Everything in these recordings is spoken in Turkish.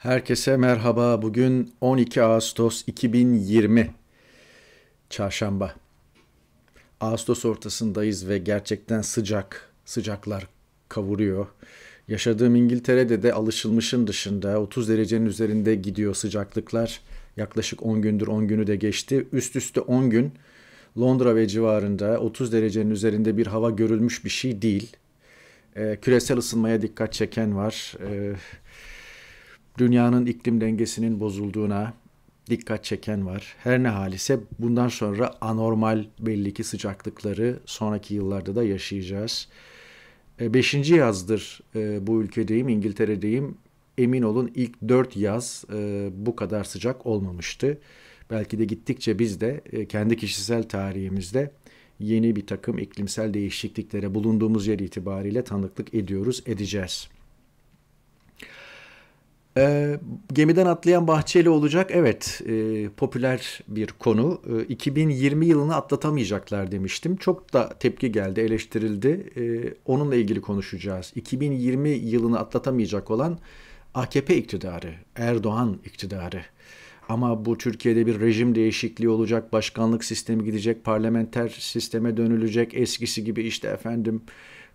Herkese merhaba. Bugün 12 Ağustos 2020 Çarşamba. Ağustos ortasındayız ve gerçekten sıcak, sıcaklar kavuruyor. Yaşadığım İngiltere'de de alışılmışın dışında 30 derecenin üzerinde gidiyor sıcaklıklar. Yaklaşık 10 gündür 10 günü de geçti. Üst üste 10 gün Londra ve civarında 30 derecenin üzerinde bir hava görülmüş bir şey değil. Ee, küresel ısınmaya dikkat çeken var. Ee, Dünyanın iklim dengesinin bozulduğuna dikkat çeken var. Her ne halise bundan sonra anormal belli ki sıcaklıkları sonraki yıllarda da yaşayacağız. E, beşinci yazdır e, bu ülkedeyim, İngiltere'deyim. Emin olun ilk dört yaz e, bu kadar sıcak olmamıştı. Belki de gittikçe biz de kendi kişisel tarihimizde yeni bir takım iklimsel değişikliklere bulunduğumuz yer itibariyle tanıklık ediyoruz, edeceğiz.'' E, gemiden atlayan Bahçeli olacak. Evet e, popüler bir konu. E, ee, 2020 yılını atlatamayacaklar demiştim. Çok da tepki geldi, eleştirildi. E, onunla ilgili konuşacağız. 2020 yılını atlatamayacak olan AKP iktidarı, Erdoğan iktidarı. Ama bu Türkiye'de bir rejim değişikliği olacak, başkanlık sistemi gidecek, parlamenter sisteme dönülecek, eskisi gibi işte efendim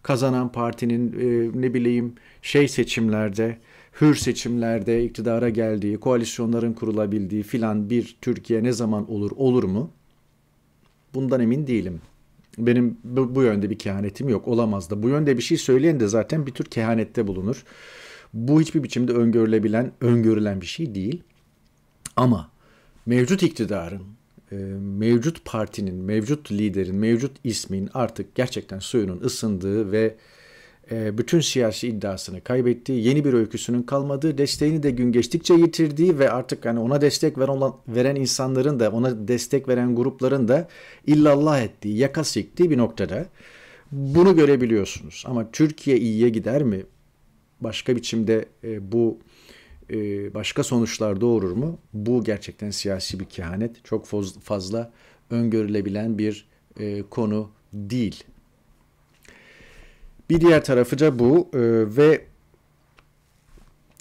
kazanan partinin e, ne bileyim şey seçimlerde hür seçimlerde iktidara geldiği, koalisyonların kurulabildiği filan bir Türkiye ne zaman olur olur mu? Bundan emin değilim. Benim bu, bu yönde bir kehanetim yok. Olamaz da. Bu yönde bir şey söyleyen de zaten bir tür kehanette bulunur. Bu hiçbir biçimde öngörülebilen, öngörülen bir şey değil. Ama mevcut iktidarın, e, mevcut partinin, mevcut liderin, mevcut ismin artık gerçekten suyunun ısındığı ve ee, bütün siyasi iddiasını kaybettiği, yeni bir öyküsünün kalmadığı, desteğini de gün geçtikçe yitirdiği ve artık hani ona destek veren, olan, veren insanların da, ona destek veren grupların da illallah ettiği, yaka siktiği bir noktada bunu görebiliyorsunuz. Ama Türkiye iyiye gider mi? Başka biçimde e, bu e, başka sonuçlar doğurur mu? Bu gerçekten siyasi bir kehanet. Çok fazla öngörülebilen bir e, konu değil. Bir diğer tarafı da bu e, ve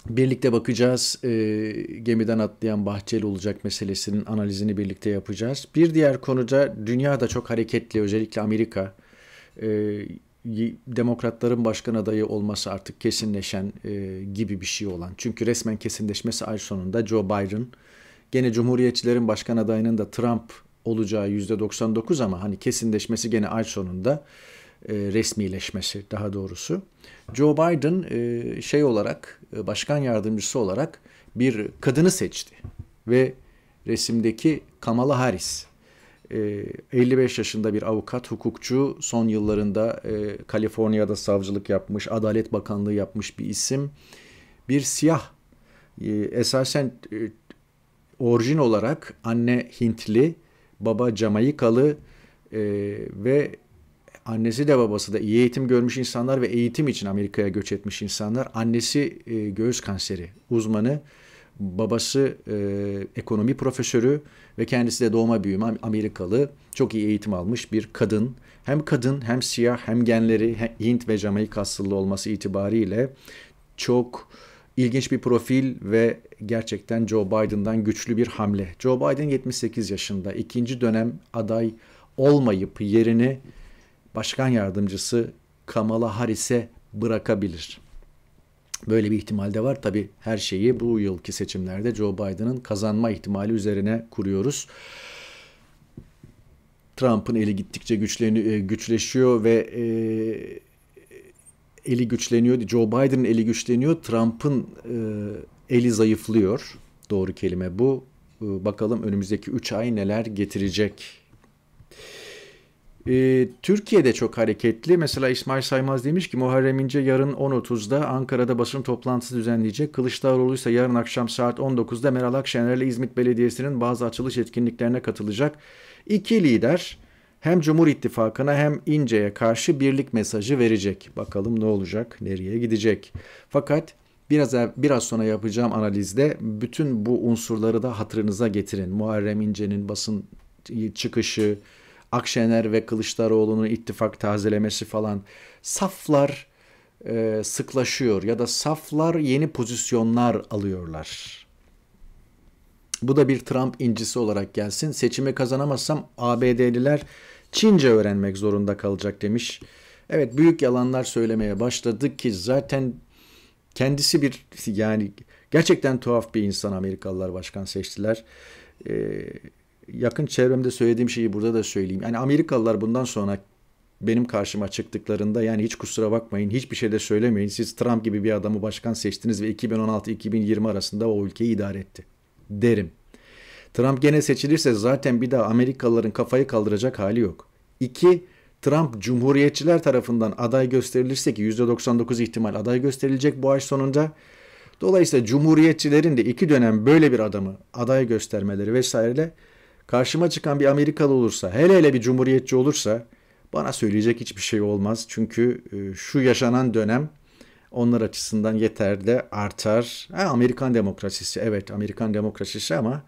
birlikte bakacağız. E, gemiden atlayan Bahçeli olacak meselesinin analizini birlikte yapacağız. Bir diğer konuda dünya da çok hareketli özellikle Amerika. E, demokratların başkan adayı olması artık kesinleşen e, gibi bir şey olan. Çünkü resmen kesinleşmesi ay sonunda Joe Biden gene Cumhuriyetçilerin başkan adayının da Trump olacağı %99 ama hani kesinleşmesi gene ay sonunda e, resmileşmesi daha doğrusu. Joe Biden e, şey olarak e, başkan yardımcısı olarak bir kadını seçti ve resimdeki Kamala Harris 55 yaşında bir avukat, hukukçu, son yıllarında Kaliforniya'da savcılık yapmış, Adalet Bakanlığı yapmış bir isim. Bir siyah, esasen orijin olarak anne Hintli, baba Jamaikalı e, ve annesi de babası da iyi eğitim görmüş insanlar ve eğitim için Amerika'ya göç etmiş insanlar. Annesi e, göğüs kanseri uzmanı, babası e, ekonomi profesörü ve kendisi de doğma büyüme Amerikalı. Çok iyi eğitim almış bir kadın. Hem kadın hem siyah hem genleri hem Hint ve Jamaika asıllı olması itibariyle çok ilginç bir profil ve gerçekten Joe Biden'dan güçlü bir hamle. Joe Biden 78 yaşında ikinci dönem aday olmayıp yerini başkan yardımcısı Kamala Harris'e bırakabilir. Böyle bir ihtimal de var. tabii. her şeyi bu yılki seçimlerde Joe Biden'ın kazanma ihtimali üzerine kuruyoruz. Trump'ın eli gittikçe e, güçleşiyor ve e, eli güçleniyor. Joe Biden'ın eli güçleniyor. Trump'ın e, eli zayıflıyor. Doğru kelime bu. E, bakalım önümüzdeki 3 ay neler getirecek e, Türkiye'de çok hareketli. Mesela İsmail Saymaz demiş ki Muharrem İnce yarın 10.30'da Ankara'da basın toplantısı düzenleyecek. Kılıçdaroğlu ise yarın akşam saat 19'da Meral Akşener ile İzmit Belediyesi'nin bazı açılış etkinliklerine katılacak. İki lider hem Cumhur İttifakı'na hem İnce'ye karşı birlik mesajı verecek. Bakalım ne olacak, nereye gidecek. Fakat biraz biraz sonra yapacağım analizde bütün bu unsurları da hatırınıza getirin. Muharrem İnce'nin basın çıkışı, Akşener ve Kılıçdaroğlu'nun ittifak tazelemesi falan saflar e, sıklaşıyor ya da saflar yeni pozisyonlar alıyorlar. Bu da bir Trump incisi olarak gelsin. Seçimi kazanamazsam ABD'liler Çince öğrenmek zorunda kalacak demiş. Evet büyük yalanlar söylemeye başladı ki zaten kendisi bir yani gerçekten tuhaf bir insan Amerikalılar başkan seçtiler. Ee, yakın çevremde söylediğim şeyi burada da söyleyeyim. Yani Amerikalılar bundan sonra benim karşıma çıktıklarında yani hiç kusura bakmayın hiçbir şey de söylemeyin. Siz Trump gibi bir adamı başkan seçtiniz ve 2016-2020 arasında o ülkeyi idare etti derim. Trump gene seçilirse zaten bir daha Amerikalıların kafayı kaldıracak hali yok. İki, Trump Cumhuriyetçiler tarafından aday gösterilirse ki %99 ihtimal aday gösterilecek bu ay sonunda. Dolayısıyla Cumhuriyetçilerin de iki dönem böyle bir adamı aday göstermeleri vesaireyle Karşıma çıkan bir Amerikalı olursa, hele hele bir cumhuriyetçi olursa bana söyleyecek hiçbir şey olmaz. Çünkü e, şu yaşanan dönem onlar açısından yeter de artar. Ha, Amerikan demokrasisi evet Amerikan demokrasisi ama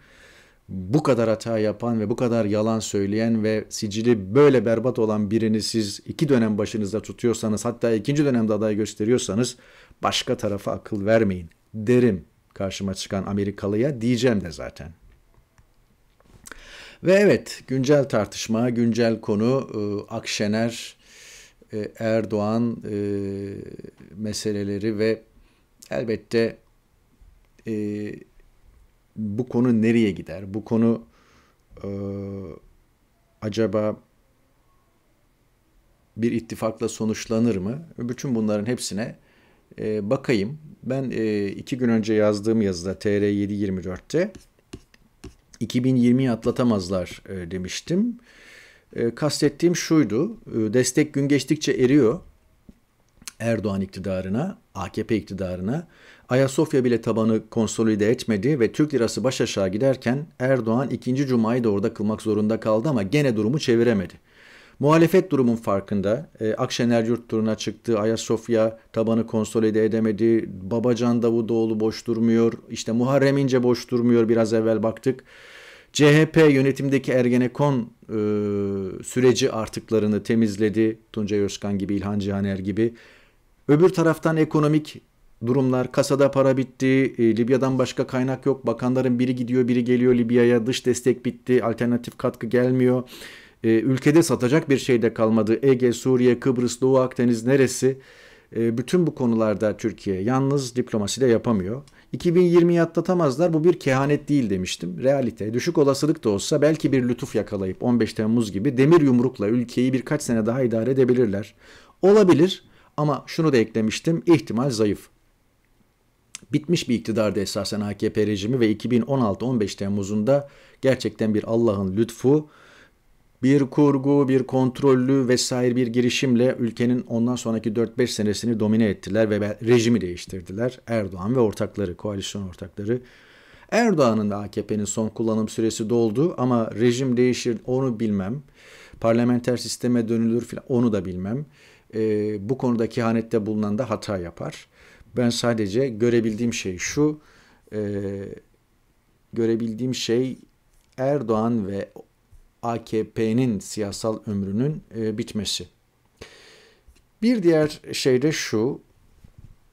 bu kadar hata yapan ve bu kadar yalan söyleyen ve sicili böyle berbat olan birini siz iki dönem başınızda tutuyorsanız hatta ikinci dönemde aday gösteriyorsanız başka tarafa akıl vermeyin derim karşıma çıkan Amerikalıya diyeceğim de zaten. Ve evet güncel tartışma, güncel konu e, Akşener, e, Erdoğan e, meseleleri ve elbette bu konu nereye gider? Bu konu acaba bir ittifakla sonuçlanır mı? Bütün bunların hepsine bakayım. Ben iki gün önce yazdığım yazıda TR724'te 2020'yi atlatamazlar e, demiştim. E, kastettiğim şuydu. E, destek gün geçtikçe eriyor. Erdoğan iktidarına, AKP iktidarına. Ayasofya bile tabanı konsolide etmedi ve Türk lirası baş aşağı giderken Erdoğan ikinci cumayı da orada kılmak zorunda kaldı ama gene durumu çeviremedi. Muhalefet durumun farkında. E, Akşener yurt turuna çıktı. Ayasofya tabanı konsolide edemedi. Babacan Davutoğlu boş durmuyor. İşte Muharrem İnce boş durmuyor. Biraz evvel baktık. CHP yönetimdeki Ergenekon e, süreci artıklarını temizledi. Tuncay Özkan gibi, İlhan Cihaner gibi. Öbür taraftan ekonomik durumlar, kasada para bitti, e, Libya'dan başka kaynak yok, bakanların biri gidiyor, biri geliyor Libya'ya, dış destek bitti, alternatif katkı gelmiyor e, ülkede satacak bir şey de kalmadı. Ege, Suriye, Kıbrıs, Doğu Akdeniz neresi? E, bütün bu konularda Türkiye yalnız diplomasi de yapamıyor. 2020'yi atlatamazlar bu bir kehanet değil demiştim. Realite düşük olasılık da olsa belki bir lütuf yakalayıp 15 Temmuz gibi demir yumrukla ülkeyi birkaç sene daha idare edebilirler. Olabilir ama şunu da eklemiştim ihtimal zayıf. Bitmiş bir iktidarda esasen AKP rejimi ve 2016-15 Temmuz'unda gerçekten bir Allah'ın lütfu bir kurgu, bir kontrollü vesaire bir girişimle ülkenin ondan sonraki 4-5 senesini domine ettiler ve rejimi değiştirdiler. Erdoğan ve ortakları, koalisyon ortakları. Erdoğan'ın ve AKP'nin son kullanım süresi doldu ama rejim değişir onu bilmem. Parlamenter sisteme dönülür filan onu da bilmem. Ee, bu konuda kehanette bulunan da hata yapar. Ben sadece görebildiğim şey şu. E, görebildiğim şey Erdoğan ve AKP'nin siyasal ömrünün e, bitmesi. Bir diğer şey de şu,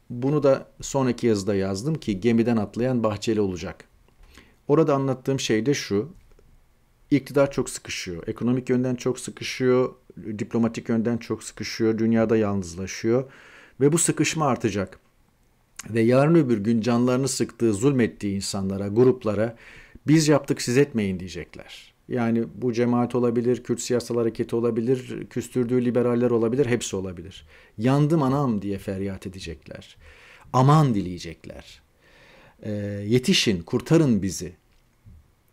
bunu da sonraki yazıda yazdım ki gemiden atlayan Bahçeli olacak. Orada anlattığım şey de şu, iktidar çok sıkışıyor, ekonomik yönden çok sıkışıyor, diplomatik yönden çok sıkışıyor, dünyada yalnızlaşıyor ve bu sıkışma artacak. Ve yarın öbür gün canlarını sıktığı, zulmettiği insanlara, gruplara biz yaptık siz etmeyin diyecekler. Yani bu cemaat olabilir, Kürt siyasal hareketi olabilir, küstürdüğü liberaller olabilir, hepsi olabilir. Yandım anam diye feryat edecekler. Aman dileyecekler. E, yetişin, kurtarın bizi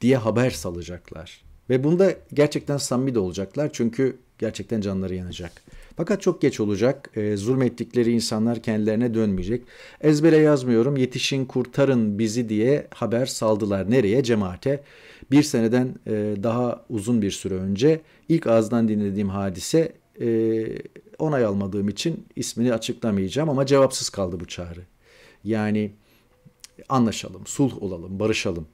diye haber salacaklar. Ve bunda gerçekten samimi de olacaklar. Çünkü Gerçekten canları yanacak. Fakat çok geç olacak. E, zulmettikleri insanlar kendilerine dönmeyecek. Ezbere yazmıyorum. Yetişin kurtarın bizi diye haber saldılar. Nereye? Cemaate. Bir seneden e, daha uzun bir süre önce ilk ağızdan dinlediğim hadise e, onay almadığım için ismini açıklamayacağım ama cevapsız kaldı bu çağrı. Yani anlaşalım, sulh olalım, barışalım.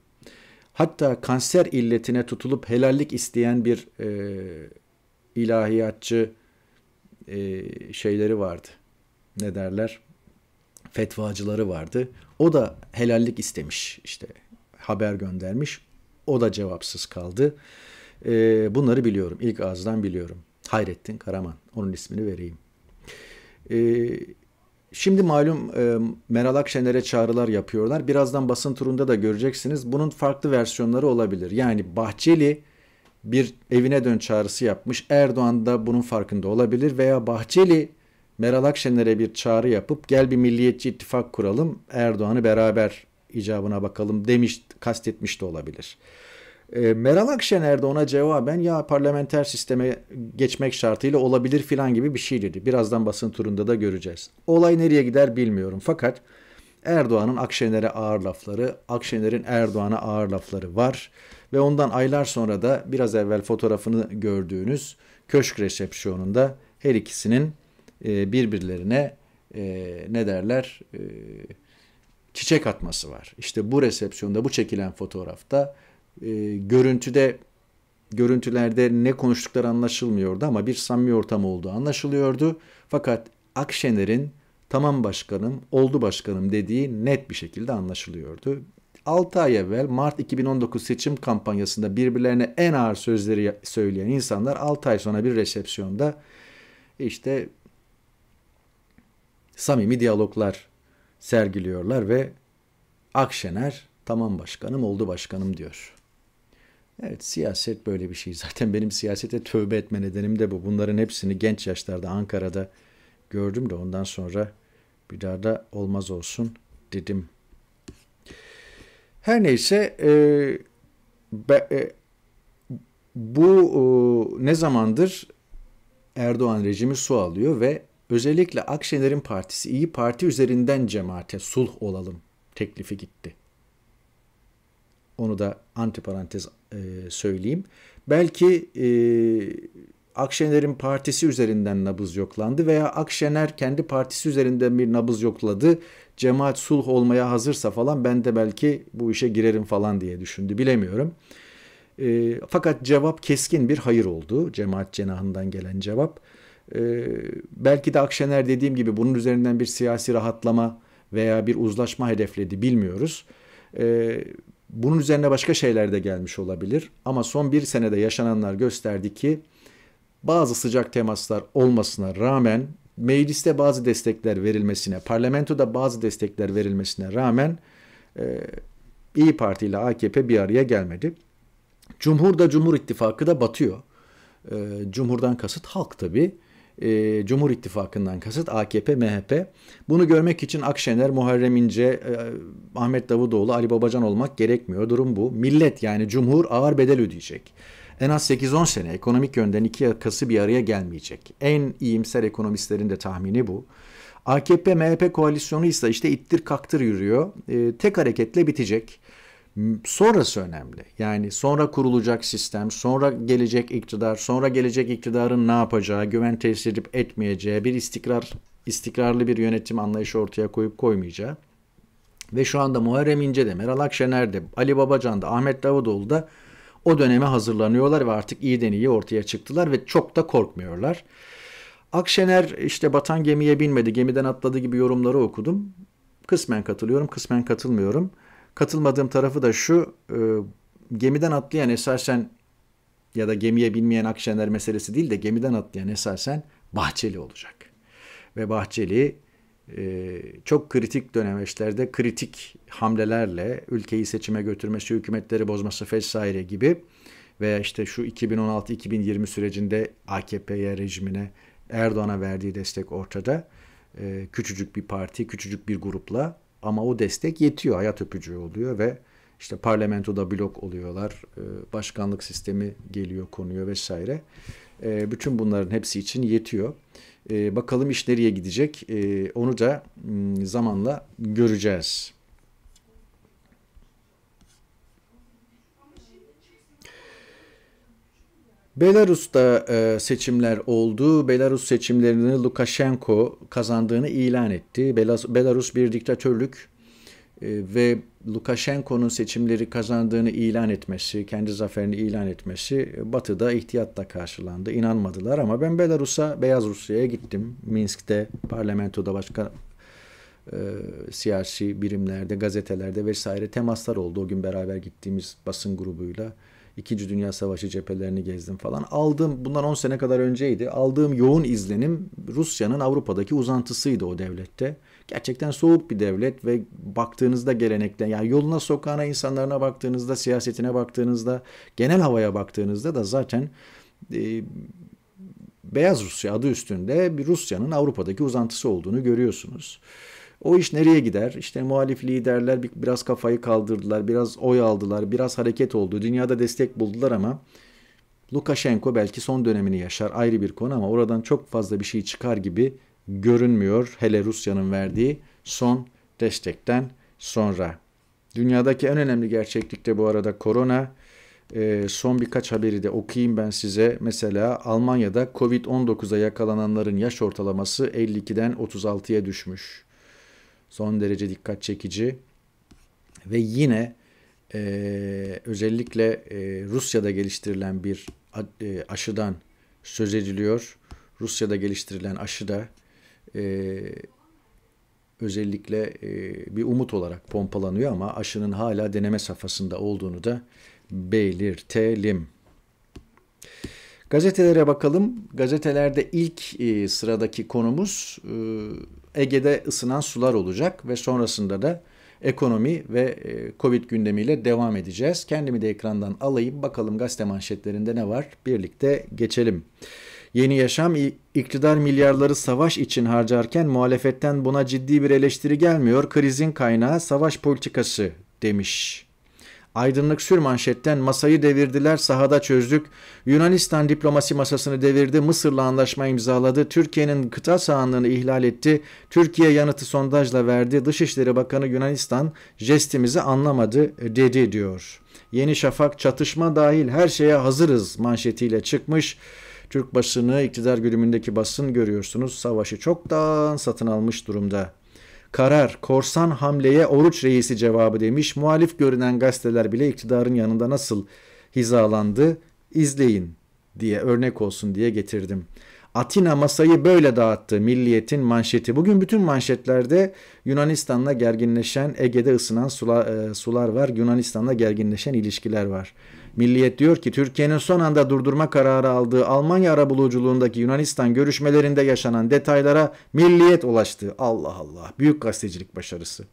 Hatta kanser illetine tutulup helallik isteyen bir e, ilahiyatçı e, şeyleri vardı. Ne derler? Fetvacıları vardı. O da helallik istemiş işte haber göndermiş. O da cevapsız kaldı. E, bunları biliyorum. İlk ağızdan biliyorum. Hayrettin Karaman. Onun ismini vereyim. E, şimdi malum e, Meral Akşener'e çağrılar yapıyorlar. Birazdan basın turunda da göreceksiniz. Bunun farklı versiyonları olabilir. Yani Bahçeli bir evine dön çağrısı yapmış. Erdoğan da bunun farkında olabilir veya Bahçeli Meral Akşener'e bir çağrı yapıp gel bir milliyetçi ittifak kuralım Erdoğan'ı beraber icabına bakalım demiş kastetmiş de olabilir. E, Meral Akşener de ona cevaben ya parlamenter sisteme geçmek şartıyla olabilir filan gibi bir şey dedi. Birazdan basın turunda da göreceğiz. Olay nereye gider bilmiyorum fakat Erdoğan'ın Akşener'e ağır lafları, Akşener'in Erdoğan'a ağır lafları var ve ondan aylar sonra da biraz evvel fotoğrafını gördüğünüz köşk resepsiyonunda her ikisinin e, birbirlerine e, ne derler e, çiçek atması var. İşte bu resepsiyonda bu çekilen fotoğrafta görüntüde görüntülerde ne konuştukları anlaşılmıyordu ama bir samimi ortam olduğu anlaşılıyordu. Fakat Akşener'in tamam başkanım, oldu başkanım dediği net bir şekilde anlaşılıyordu. 6 ay evvel Mart 2019 seçim kampanyasında birbirlerine en ağır sözleri söyleyen insanlar 6 ay sonra bir resepsiyonda işte samimi diyaloglar sergiliyorlar ve Akşener tamam başkanım oldu başkanım diyor. Evet siyaset böyle bir şey. Zaten benim siyasete tövbe etme nedenim de bu. Bunların hepsini genç yaşlarda Ankara'da gördüm de ondan sonra bir daha da olmaz olsun dedim. Her neyse e, be, e, bu e, ne zamandır Erdoğan rejimi su alıyor ve özellikle Akşener'in partisi İyi Parti üzerinden cemaate sulh olalım teklifi gitti. Onu da antiparantez e, söyleyeyim. Belki e, Akşener'in partisi üzerinden nabız yoklandı veya Akşener kendi partisi üzerinden bir nabız yokladı cemaat sulh olmaya hazırsa falan ben de belki bu işe girerim falan diye düşündü bilemiyorum. E, fakat cevap keskin bir hayır oldu cemaat cenahından gelen cevap. E, belki de Akşener dediğim gibi bunun üzerinden bir siyasi rahatlama veya bir uzlaşma hedefledi bilmiyoruz. E, bunun üzerine başka şeyler de gelmiş olabilir ama son bir senede yaşananlar gösterdi ki bazı sıcak temaslar olmasına rağmen mecliste bazı destekler verilmesine, parlamentoda bazı destekler verilmesine rağmen e, İyi Parti ile AKP bir araya gelmedi. Cumhur da Cumhur İttifakı da batıyor. E, Cumhur'dan kasıt halk tabi. E, Cumhur İttifakı'ndan kasıt AKP, MHP. Bunu görmek için Akşener, Muharrem İnce, e, Ahmet Davutoğlu, Ali Babacan olmak gerekmiyor. Durum bu. Millet yani Cumhur ağır bedel ödeyecek en az 8-10 sene ekonomik yönden iki yakası bir araya gelmeyecek. En iyimser ekonomistlerin de tahmini bu. AKP-MHP koalisyonu ise işte ittir kaktır yürüyor. E, tek hareketle bitecek. Sonrası önemli. Yani sonra kurulacak sistem, sonra gelecek iktidar, sonra gelecek iktidarın ne yapacağı, güven tesis edip etmeyeceği, bir istikrar, istikrarlı bir yönetim anlayışı ortaya koyup koymayacağı. Ve şu anda Muharrem İnce de, Meral Akşener de, Ali Babacan da, Ahmet Davutoğlu da o döneme hazırlanıyorlar ve artık iyi iyi ortaya çıktılar ve çok da korkmuyorlar. Akşener işte batan gemiye binmedi, gemiden atladı gibi yorumları okudum. Kısmen katılıyorum, kısmen katılmıyorum. Katılmadığım tarafı da şu, e, gemiden atlayan esasen ya da gemiye binmeyen Akşener meselesi değil de gemiden atlayan esasen Bahçeli olacak. Ve Bahçeli ee, çok kritik dönemeçlerde kritik hamlelerle ülkeyi seçime götürmesi, hükümetleri bozması vesaire gibi veya işte şu 2016-2020 sürecinde AKP'ye, rejimine, Erdoğan'a verdiği destek ortada. Ee, küçücük bir parti, küçücük bir grupla ama o destek yetiyor, hayat öpücüğü oluyor ve işte parlamentoda blok oluyorlar, ee, başkanlık sistemi geliyor, konuyor vesaire. Ee, bütün bunların hepsi için yetiyor. E, bakalım iş nereye gidecek e, onu da hmm, zamanla göreceğiz. Belarus'ta e, seçimler oldu. Belarus seçimlerini Lukashenko kazandığını ilan etti. Belarus bir diktatörlük ee, ve Lukashenko'nun seçimleri kazandığını ilan etmesi, kendi zaferini ilan etmesi e, Batı'da ihtiyatla karşılandı. İnanmadılar ama ben Belarus'a, Beyaz Rusya'ya gittim. Minsk'te, parlamentoda başka e, siyasi birimlerde, gazetelerde vesaire temaslar oldu. O gün beraber gittiğimiz basın grubuyla. İkinci Dünya Savaşı cephelerini gezdim falan. Aldığım, bundan 10 sene kadar önceydi. Aldığım yoğun izlenim Rusya'nın Avrupa'daki uzantısıydı o devlette gerçekten soğuk bir devlet ve baktığınızda gelenekten yani yoluna sokağına insanlarına baktığınızda siyasetine baktığınızda genel havaya baktığınızda da zaten e, Beyaz Rusya adı üstünde bir Rusya'nın Avrupa'daki uzantısı olduğunu görüyorsunuz. O iş nereye gider? İşte muhalif liderler biraz kafayı kaldırdılar, biraz oy aldılar, biraz hareket oldu. Dünyada destek buldular ama Lukashenko belki son dönemini yaşar ayrı bir konu ama oradan çok fazla bir şey çıkar gibi görünmüyor. Hele Rusya'nın verdiği son destekten sonra. Dünyadaki en önemli gerçeklikte bu arada korona. Ee, son birkaç haberi de okuyayım ben size. Mesela Almanya'da Covid-19'a yakalananların yaş ortalaması 52'den 36'ya düşmüş. Son derece dikkat çekici. Ve yine e, özellikle e, Rusya'da geliştirilen bir e, aşıdan söz ediliyor. Rusya'da geliştirilen aşıda e, özellikle e, bir umut olarak pompalanıyor ama aşının hala deneme safhasında olduğunu da belirtelim. Gazetelere bakalım. Gazetelerde ilk e, sıradaki konumuz e, Ege'de ısınan sular olacak ve sonrasında da ekonomi ve e, Covid gündemiyle devam edeceğiz. Kendimi de ekrandan alayım. Bakalım gazete manşetlerinde ne var? Birlikte geçelim. Geçelim. Yeni Yaşam iktidar milyarları savaş için harcarken muhalefetten buna ciddi bir eleştiri gelmiyor. Krizin kaynağı savaş politikası demiş. Aydınlık sür manşetten masayı devirdiler sahada çözdük. Yunanistan diplomasi masasını devirdi. Mısır'la anlaşma imzaladı. Türkiye'nin kıta sahanlığını ihlal etti. Türkiye yanıtı sondajla verdi. Dışişleri Bakanı Yunanistan jestimizi anlamadı e, dedi diyor. Yeni Şafak çatışma dahil her şeye hazırız manşetiyle çıkmış. Türk basını iktidar güdümündeki basın görüyorsunuz savaşı çoktan satın almış durumda. Karar, korsan hamleye oruç reisi cevabı demiş. Muhalif görünen gazeteler bile iktidarın yanında nasıl hizalandı izleyin diye örnek olsun diye getirdim. Atina masayı böyle dağıttı milliyetin manşeti. Bugün bütün manşetlerde Yunanistan'la gerginleşen, Ege'de ısınan sula, e, sular var. Yunanistan'la gerginleşen ilişkiler var. Milliyet diyor ki Türkiye'nin son anda durdurma kararı aldığı Almanya arabuluculuğundaki Yunanistan görüşmelerinde yaşanan detaylara milliyet ulaştı. Allah Allah büyük gazetecilik başarısı.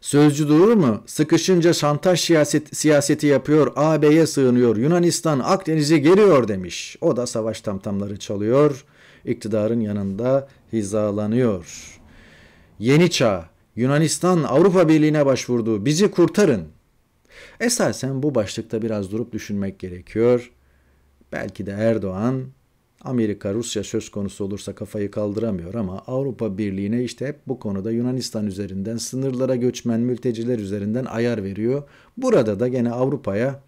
Sözcü doğru mu? Sıkışınca şantaj siyaset, siyaseti yapıyor, AB'ye sığınıyor, Yunanistan Akdeniz'e geliyor demiş. O da savaş tamtamları çalıyor, iktidarın yanında hizalanıyor. Yeni çağ, Yunanistan Avrupa Birliği'ne başvurdu, bizi kurtarın. Esasen bu başlıkta biraz durup düşünmek gerekiyor. Belki de Erdoğan Amerika Rusya söz konusu olursa kafayı kaldıramıyor ama Avrupa Birliği'ne işte hep bu konuda Yunanistan üzerinden sınırlara göçmen mülteciler üzerinden ayar veriyor. Burada da gene Avrupa'ya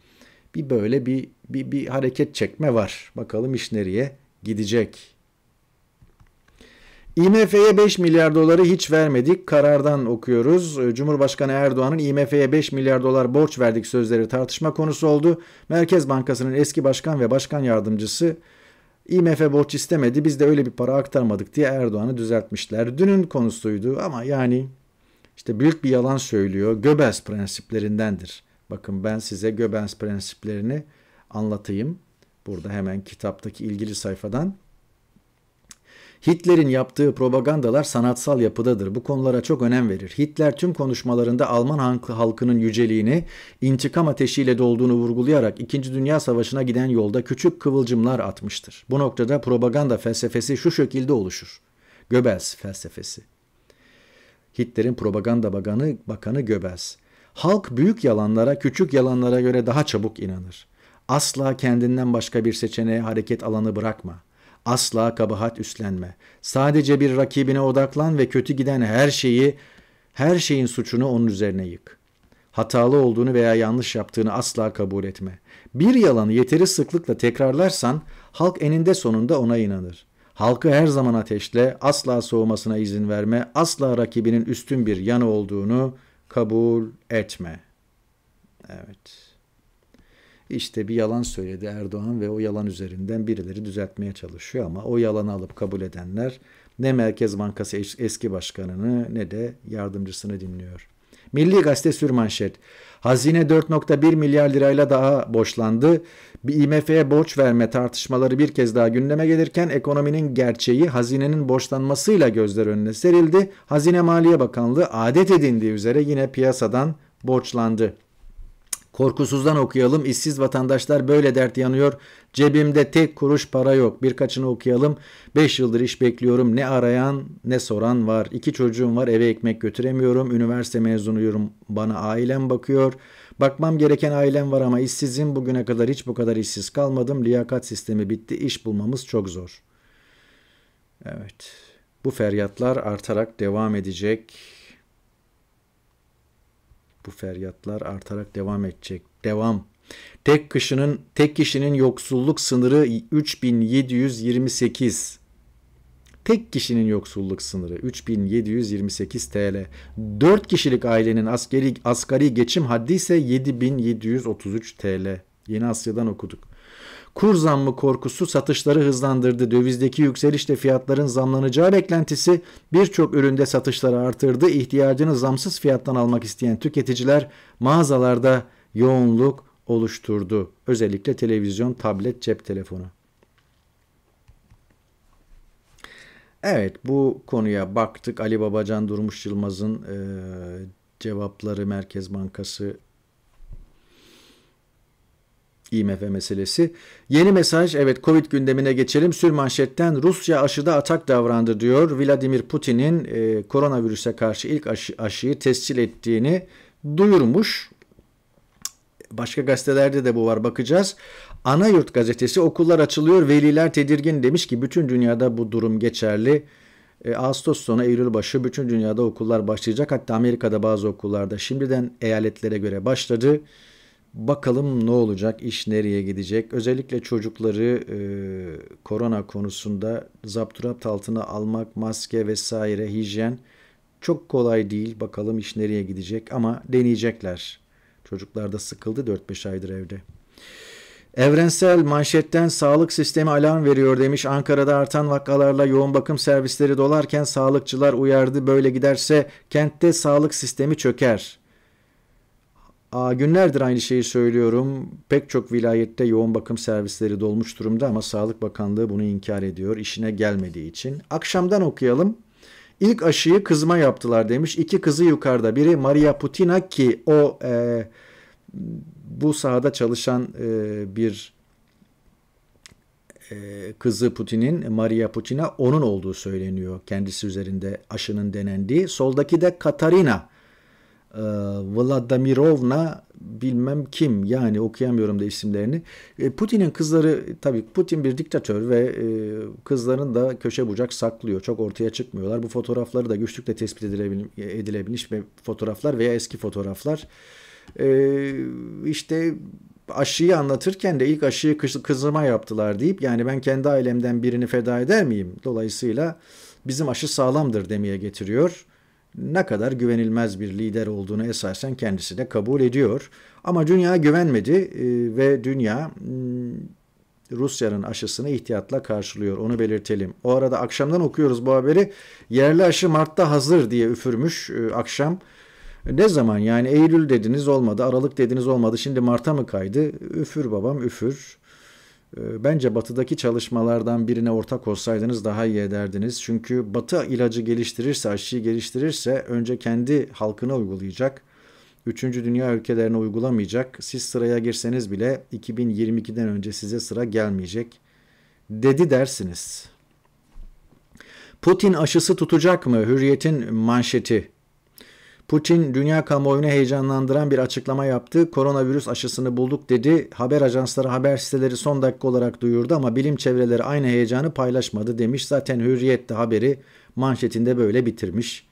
bir böyle bir, bir, bir hareket çekme var. Bakalım iş nereye gidecek. IMF'ye 5 milyar doları hiç vermedik. Karardan okuyoruz. Ee, Cumhurbaşkanı Erdoğan'ın IMF'ye 5 milyar dolar borç verdik sözleri tartışma konusu oldu. Merkez Bankası'nın eski başkan ve başkan yardımcısı IMF borç istemedi biz de öyle bir para aktarmadık diye Erdoğan'ı düzeltmişler. Dünün konusuydu ama yani işte büyük bir yalan söylüyor. Göbels prensiplerindendir. Bakın ben size Göbels prensiplerini anlatayım. Burada hemen kitaptaki ilgili sayfadan Hitler'in yaptığı propagandalar sanatsal yapıdadır. Bu konulara çok önem verir. Hitler tüm konuşmalarında Alman halkının yüceliğini intikam ateşiyle dolduğunu vurgulayarak 2. Dünya Savaşı'na giden yolda küçük kıvılcımlar atmıştır. Bu noktada propaganda felsefesi şu şekilde oluşur. Göbels felsefesi. Hitler'in propaganda bakanı, bakanı Göbels. Halk büyük yalanlara, küçük yalanlara göre daha çabuk inanır. Asla kendinden başka bir seçeneğe hareket alanı bırakma.'' Asla kabahat üstlenme. Sadece bir rakibine odaklan ve kötü giden her şeyi, her şeyin suçunu onun üzerine yık. Hatalı olduğunu veya yanlış yaptığını asla kabul etme. Bir yalanı yeteri sıklıkla tekrarlarsan halk eninde sonunda ona inanır. Halkı her zaman ateşle, asla soğumasına izin verme, asla rakibinin üstün bir yanı olduğunu kabul etme. Evet işte bir yalan söyledi Erdoğan ve o yalan üzerinden birileri düzeltmeye çalışıyor ama o yalanı alıp kabul edenler ne Merkez Bankası eski başkanını ne de yardımcısını dinliyor. Milli Gazete sürmanşet. Hazine 4.1 milyar lirayla daha boşlandı. Bir IMF'ye borç verme tartışmaları bir kez daha gündeme gelirken ekonominin gerçeği hazinenin borçlanmasıyla gözler önüne serildi. Hazine Maliye Bakanlığı adet edindiği üzere yine piyasadan borçlandı. Korkusuzdan okuyalım. İşsiz vatandaşlar böyle dert yanıyor. Cebimde tek kuruş para yok. Birkaçını okuyalım. Beş yıldır iş bekliyorum. Ne arayan ne soran var. İki çocuğum var. Eve ekmek götüremiyorum. Üniversite mezunuyum. Bana ailem bakıyor. Bakmam gereken ailem var ama işsizim. Bugüne kadar hiç bu kadar işsiz kalmadım. Liyakat sistemi bitti. İş bulmamız çok zor. Evet. Bu feryatlar artarak devam edecek bu feryatlar artarak devam edecek. Devam. Tek kişinin tek kişinin yoksulluk sınırı 3728. Tek kişinin yoksulluk sınırı 3728 TL. 4 kişilik ailenin askeri asgari geçim haddi ise 7733 TL. Yeni Asya'dan okuduk. Kur zammı korkusu satışları hızlandırdı. Dövizdeki yükselişle fiyatların zamlanacağı beklentisi birçok üründe satışları artırdı. İhtiyacını zamsız fiyattan almak isteyen tüketiciler mağazalarda yoğunluk oluşturdu. Özellikle televizyon, tablet, cep telefonu. Evet bu konuya baktık. Ali Babacan Durmuş Yılmaz'ın e, cevapları Merkez Bankası IMF meselesi. Yeni mesaj evet Covid gündemine geçelim. Sür manşetten Rusya aşıda atak davrandı diyor. Vladimir Putin'in e, koronavirüse karşı ilk aşı, aşıyı tescil ettiğini duyurmuş. Başka gazetelerde de bu var bakacağız. Ana Yurt gazetesi okullar açılıyor veliler tedirgin demiş ki bütün dünyada bu durum geçerli. E, Ağustos sonu Eylül başı bütün dünyada okullar başlayacak. Hatta Amerika'da bazı okullarda şimdiden eyaletlere göre başladı. Bakalım ne olacak, iş nereye gidecek? Özellikle çocukları e, korona konusunda zapturapt altına almak, maske vesaire, hijyen çok kolay değil. Bakalım iş nereye gidecek ama deneyecekler. Çocuklar da sıkıldı 4-5 aydır evde. Evrensel manşetten sağlık sistemi alarm veriyor demiş. Ankara'da artan vakalarla yoğun bakım servisleri dolarken sağlıkçılar uyardı. Böyle giderse kentte sağlık sistemi çöker günlerdir aynı şeyi söylüyorum. Pek çok vilayette yoğun bakım servisleri dolmuş durumda ama Sağlık Bakanlığı bunu inkar ediyor işine gelmediği için. Akşamdan okuyalım. İlk aşıyı kızma yaptılar demiş. İki kızı yukarıda. Biri Maria Putina ki o e, bu sahada çalışan e, bir e, kızı Putin'in Maria Putina onun olduğu söyleniyor. Kendisi üzerinde aşının denendiği. Soldaki de Katarina e, Vladimirovna bilmem kim yani okuyamıyorum da isimlerini. Ee, Putin'in kızları tabii Putin bir diktatör ve e, kızların da köşe bucak saklıyor. Çok ortaya çıkmıyorlar. Bu fotoğrafları da güçlükle tespit edilebilmiş ve fotoğraflar veya eski fotoğraflar. E, işte aşıyı anlatırken de ilk aşıyı kızıma yaptılar deyip yani ben kendi ailemden birini feda eder miyim? Dolayısıyla bizim aşı sağlamdır demeye getiriyor ne kadar güvenilmez bir lider olduğunu esasen kendisi de kabul ediyor. Ama dünya güvenmedi e, ve dünya hmm, Rusya'nın aşısını ihtiyatla karşılıyor. Onu belirtelim. O arada akşamdan okuyoruz bu haberi. Yerli aşı Mart'ta hazır diye üfürmüş e, akşam. Ne zaman yani Eylül dediniz olmadı, Aralık dediniz olmadı. Şimdi Mart'a mı kaydı? Üfür babam üfür. Ee, bence batıdaki çalışmalardan birine ortak olsaydınız daha iyi ederdiniz. Çünkü batı ilacı geliştirirse, aşıyı geliştirirse önce kendi halkına uygulayacak. Üçüncü dünya ülkelerine uygulamayacak. Siz sıraya girseniz bile 2022'den önce size sıra gelmeyecek. Dedi dersiniz. Putin aşısı tutacak mı? Hürriyet'in manşeti. Putin dünya kamuoyunu heyecanlandıran bir açıklama yaptı. Koronavirüs aşısını bulduk dedi. Haber ajansları haber siteleri son dakika olarak duyurdu ama bilim çevreleri aynı heyecanı paylaşmadı demiş. Zaten Hürriyet de haberi manşetinde böyle bitirmiş.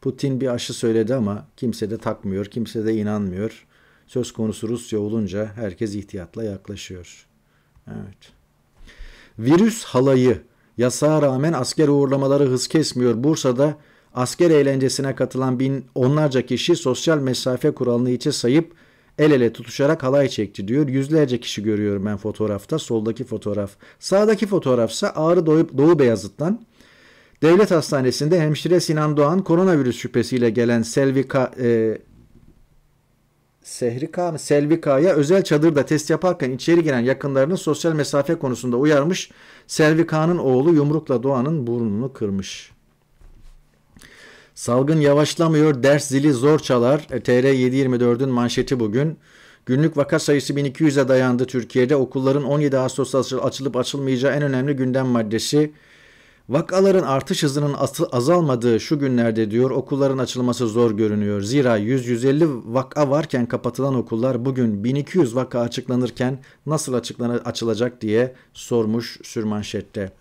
Putin bir aşı söyledi ama kimse de takmıyor, kimse de inanmıyor. Söz konusu Rusya olunca herkes ihtiyatla yaklaşıyor. Evet. Virüs halayı. Yasağa rağmen asker uğurlamaları hız kesmiyor. Bursa'da asker eğlencesine katılan bin onlarca kişi sosyal mesafe kuralını içe sayıp el ele tutuşarak halay çekti diyor. Yüzlerce kişi görüyorum ben fotoğrafta. Soldaki fotoğraf. Sağdaki fotoğrafsa Ağrı Doğu, Doğu Beyazıt'tan. Devlet Hastanesi'nde hemşire Sinan Doğan koronavirüs şüphesiyle gelen Selvika e, Sehrika mı? Selvika'ya özel çadırda test yaparken içeri giren yakınlarını sosyal mesafe konusunda uyarmış. Selvika'nın oğlu yumrukla Doğan'ın burnunu kırmış. Salgın yavaşlamıyor, ders zili zor çalar. E, TR 724'ün manşeti bugün. Günlük vaka sayısı 1200'e dayandı Türkiye'de. Okulların 17 Ağustos'ta açılıp açılmayacağı en önemli gündem maddesi. Vakaların artış hızının azalmadığı şu günlerde diyor okulların açılması zor görünüyor. Zira 100-150 vaka varken kapatılan okullar bugün 1200 vaka açıklanırken nasıl açıklanacak diye sormuş sürmanşette.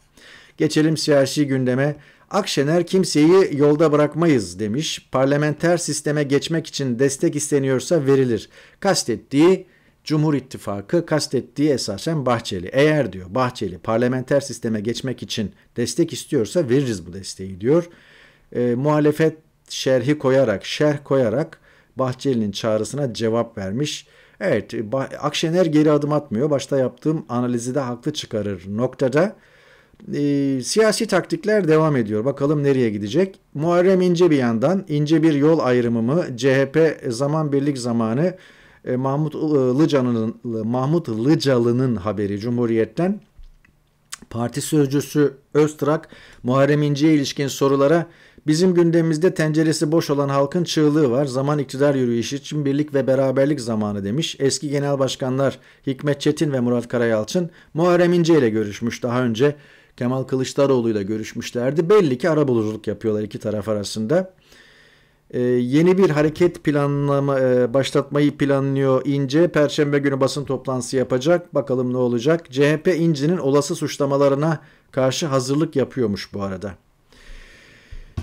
Geçelim siyasi gündeme. Akşener kimseyi yolda bırakmayız demiş. Parlamenter sisteme geçmek için destek isteniyorsa verilir. Kastettiği Cumhur İttifakı kastettiği esasen Bahçeli. Eğer diyor Bahçeli parlamenter sisteme geçmek için destek istiyorsa veririz bu desteği diyor. E, muhalefet şerhi koyarak, şerh koyarak Bahçeli'nin çağrısına cevap vermiş. Evet Akşener geri adım atmıyor. Başta yaptığım analizi de haklı çıkarır noktada e, siyasi taktikler devam ediyor. Bakalım nereye gidecek? Muharrem İnce bir yandan ince bir yol ayrımı mı? CHP zaman birlik zamanı e, Mahmut Lıcalı'nın Mahmut Ilıcalı'nın haberi Cumhuriyet'ten Parti sözcüsü Öztrak Muharrem İnce'ye ilişkin sorulara bizim gündemimizde tenceresi boş olan halkın çığlığı var. Zaman iktidar yürüyüşü için birlik ve beraberlik zamanı demiş. Eski genel başkanlar Hikmet Çetin ve Murat Karayalçın Muharrem İnce ile görüşmüş daha önce. Kemal Kılıçdaroğlu ile görüşmüşlerdi. Belli ki arabuluculuk yapıyorlar iki taraf arasında. Ee, yeni bir hareket planlama e, başlatmayı planlıyor İnce. Perşembe günü basın toplantısı yapacak. Bakalım ne olacak. CHP İnce'nin olası suçlamalarına karşı hazırlık yapıyormuş bu arada.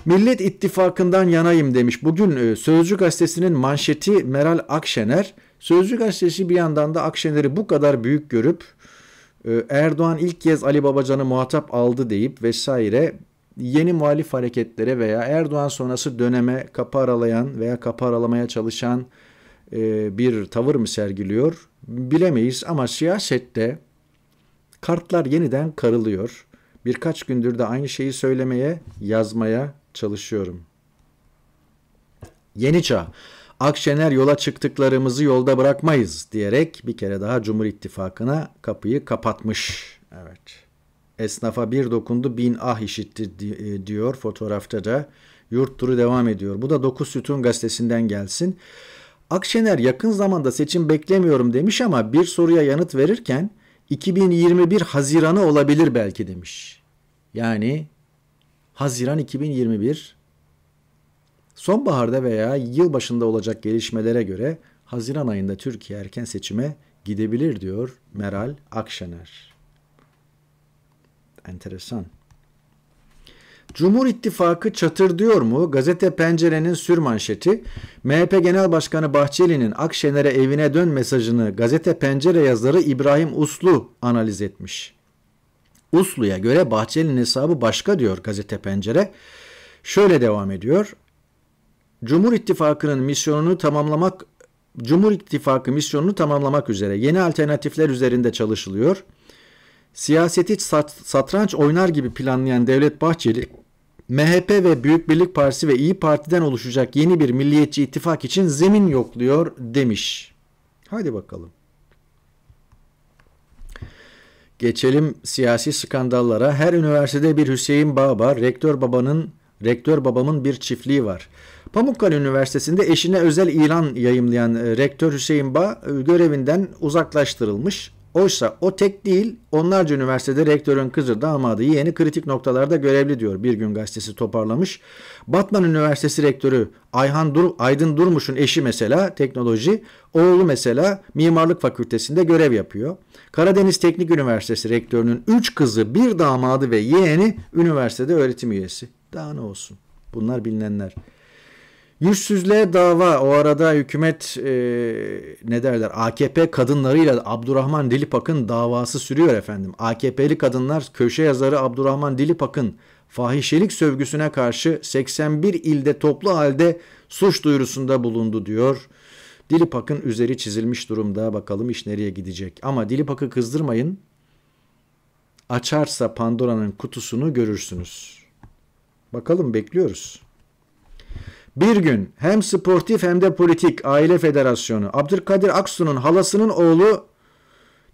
Millet İttifakı'ndan yanayım demiş. Bugün e, Sözcü Gazetesi'nin manşeti Meral Akşener. Sözcü Gazetesi bir yandan da Akşener'i bu kadar büyük görüp ee, Erdoğan ilk kez Ali Babacan'ı muhatap aldı deyip vesaire yeni muhalif hareketlere veya Erdoğan sonrası döneme kapı aralayan veya kapı aralamaya çalışan e, bir tavır mı sergiliyor bilemeyiz ama siyasette kartlar yeniden karılıyor. Birkaç gündür de aynı şeyi söylemeye, yazmaya çalışıyorum. Yeni çağ. Akşener yola çıktıklarımızı yolda bırakmayız diyerek bir kere daha Cumhur İttifakı'na kapıyı kapatmış. Evet. Esnafa bir dokundu bin ah işitti e, diyor fotoğrafta da. Yurt turu devam ediyor. Bu da 9 Sütun gazetesinden gelsin. Akşener yakın zamanda seçim beklemiyorum demiş ama bir soruya yanıt verirken 2021 Haziran'ı olabilir belki demiş. Yani Haziran 2021 Sonbaharda veya yılbaşında olacak gelişmelere göre Haziran ayında Türkiye erken seçime gidebilir diyor Meral Akşener. Enteresan. Cumhur İttifakı çatır diyor mu? Gazete Pencere'nin sürmanşeti MHP Genel Başkanı Bahçeli'nin Akşener'e evine dön mesajını Gazete Pencere yazarı İbrahim Uslu analiz etmiş. Uslu'ya göre Bahçeli'nin hesabı başka diyor Gazete Pencere. Şöyle devam ediyor. Cumhur İttifakı'nın misyonunu tamamlamak Cumhur İttifakı misyonunu tamamlamak üzere yeni alternatifler üzerinde çalışılıyor. Siyaseti sat, satranç oynar gibi planlayan Devlet Bahçeli, MHP ve Büyük Birlik Partisi ve İyi Parti'den oluşacak yeni bir milliyetçi ittifak için zemin yokluyor demiş. Hadi bakalım. Geçelim siyasi skandallara. Her üniversitede bir Hüseyin Baba, Rektör babanın Rektör babamın bir çiftliği var. Pamukkale Üniversitesi'nde eşine özel ilan yayımlayan e, rektör Hüseyin Ba e, görevinden uzaklaştırılmış. Oysa o tek değil onlarca üniversitede rektörün kızı damadı yeğeni kritik noktalarda görevli diyor Bir Gün Gazetesi toparlamış. Batman Üniversitesi rektörü Ayhan Dur Aydın Durmuş'un eşi mesela teknoloji, oğlu mesela mimarlık fakültesinde görev yapıyor. Karadeniz Teknik Üniversitesi rektörünün 3 kızı, bir damadı ve yeğeni üniversitede öğretim üyesi. Daha ne olsun bunlar bilinenler. Yüzsüzlüğe dava o arada hükümet e, ne derler AKP kadınlarıyla Abdurrahman Dilipak'ın davası sürüyor efendim. AKP'li kadınlar köşe yazarı Abdurrahman Dilipak'ın fahişelik sövgüsüne karşı 81 ilde toplu halde suç duyurusunda bulundu diyor. Dilipak'ın üzeri çizilmiş durumda bakalım iş nereye gidecek. Ama Dilipak'ı kızdırmayın açarsa Pandora'nın kutusunu görürsünüz. Bakalım bekliyoruz. Bir gün hem sportif hem de politik aile federasyonu Abdülkadir Aksu'nun halasının oğlu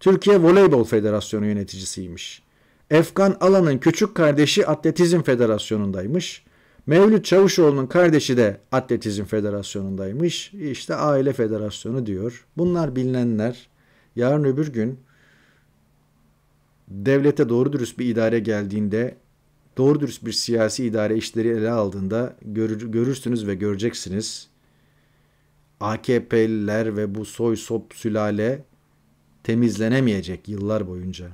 Türkiye Voleybol Federasyonu yöneticisiymiş. Efkan Alan'ın küçük kardeşi Atletizm Federasyonu'ndaymış. Mevlüt Çavuşoğlu'nun kardeşi de Atletizm Federasyonu'ndaymış. İşte aile federasyonu diyor. Bunlar bilinenler. Yarın öbür gün devlete doğru dürüst bir idare geldiğinde doğru dürüst bir siyasi idare işleri ele aldığında görür, görürsünüz ve göreceksiniz. AKP'liler ve bu soy sop sülale temizlenemeyecek yıllar boyunca.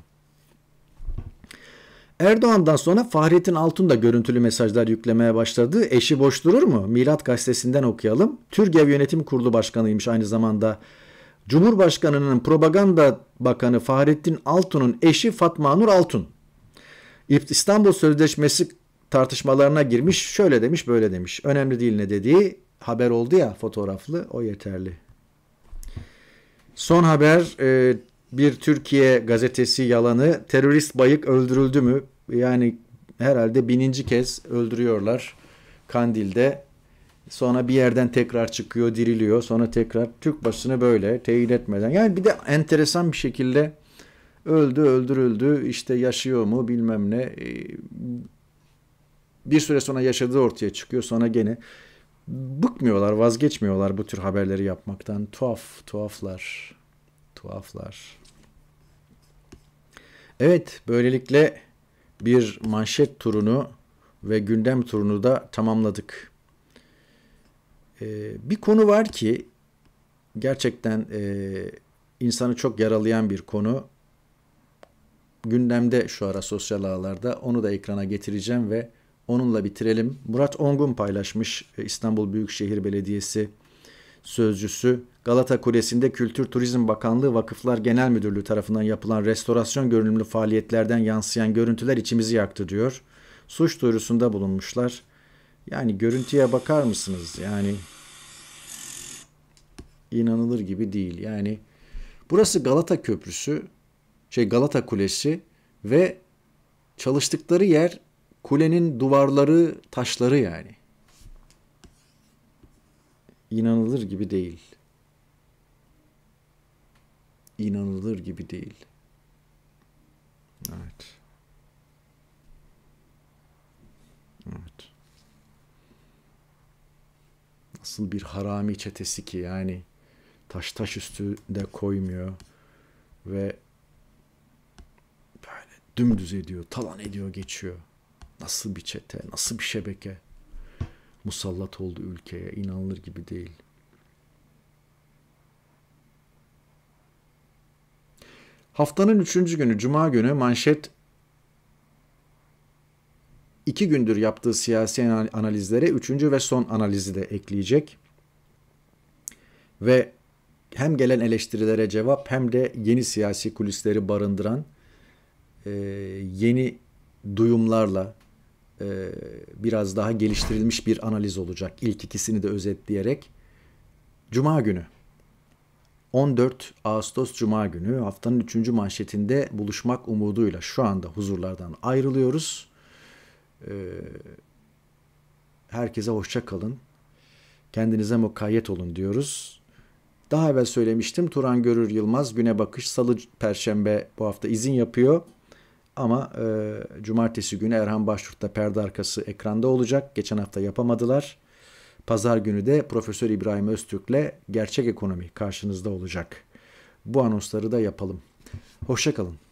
Erdoğan'dan sonra Fahrettin Altun da görüntülü mesajlar yüklemeye başladı. Eşi boş durur mu? Milat gazetesinden okuyalım. Türgev Yönetim Kurulu Başkanıymış aynı zamanda. Cumhurbaşkanının Propaganda Bakanı Fahrettin Altun'un eşi Fatma Nur Altun. İstanbul Sözleşmesi tartışmalarına girmiş. Şöyle demiş, böyle demiş. Önemli değil ne dediği haber oldu ya fotoğraflı o yeterli. Son haber e, bir Türkiye gazetesi yalanı terörist bayık öldürüldü mü? Yani herhalde bininci kez öldürüyorlar Kandil'de. Sonra bir yerden tekrar çıkıyor, diriliyor. Sonra tekrar Türk basını böyle teyit etmeden. Yani bir de enteresan bir şekilde öldü öldürüldü işte yaşıyor mu bilmem ne ee, bir süre sonra yaşadığı ortaya çıkıyor sonra gene bıkmıyorlar vazgeçmiyorlar bu tür haberleri yapmaktan tuhaf tuhaflar tuhaflar evet böylelikle bir manşet turunu ve gündem turunu da tamamladık ee, bir konu var ki gerçekten e, insanı çok yaralayan bir konu gündemde şu ara sosyal ağlarda. Onu da ekrana getireceğim ve onunla bitirelim. Murat Ongun paylaşmış e, İstanbul Büyükşehir Belediyesi sözcüsü Galata Kulesi'nde Kültür Turizm Bakanlığı Vakıflar Genel Müdürlüğü tarafından yapılan restorasyon görünümlü faaliyetlerden yansıyan görüntüler içimizi yaktı diyor. Suç duyurusunda bulunmuşlar. Yani görüntüye bakar mısınız? Yani inanılır gibi değil. Yani burası Galata Köprüsü şey Galata Kulesi ve çalıştıkları yer kulenin duvarları, taşları yani. İnanılır gibi değil. İnanılır gibi değil. Evet. Evet. Nasıl bir harami çetesi ki yani taş taş üstü de koymuyor ve dümdüz ediyor, talan ediyor, geçiyor. Nasıl bir çete, nasıl bir şebeke musallat oldu ülkeye inanılır gibi değil. Haftanın üçüncü günü Cuma günü manşet iki gündür yaptığı siyasi analizlere üçüncü ve son analizi de ekleyecek. Ve hem gelen eleştirilere cevap hem de yeni siyasi kulisleri barındıran e, yeni duyumlarla e, biraz daha geliştirilmiş bir analiz olacak. İlk ikisini de özetleyerek. Cuma günü 14 Ağustos Cuma günü haftanın 3. manşetinde buluşmak umuduyla şu anda huzurlardan ayrılıyoruz. E, herkese hoşça kalın. Kendinize mukayyet olun diyoruz. Daha evvel söylemiştim Turan Görür Yılmaz güne bakış salı perşembe bu hafta izin yapıyor. Ama e, cumartesi günü Erhan Başturt'ta perde arkası ekranda olacak. Geçen hafta yapamadılar. Pazar günü de Profesör İbrahim Öztürk'le Gerçek Ekonomi karşınızda olacak. Bu anonsları da yapalım. Hoşçakalın.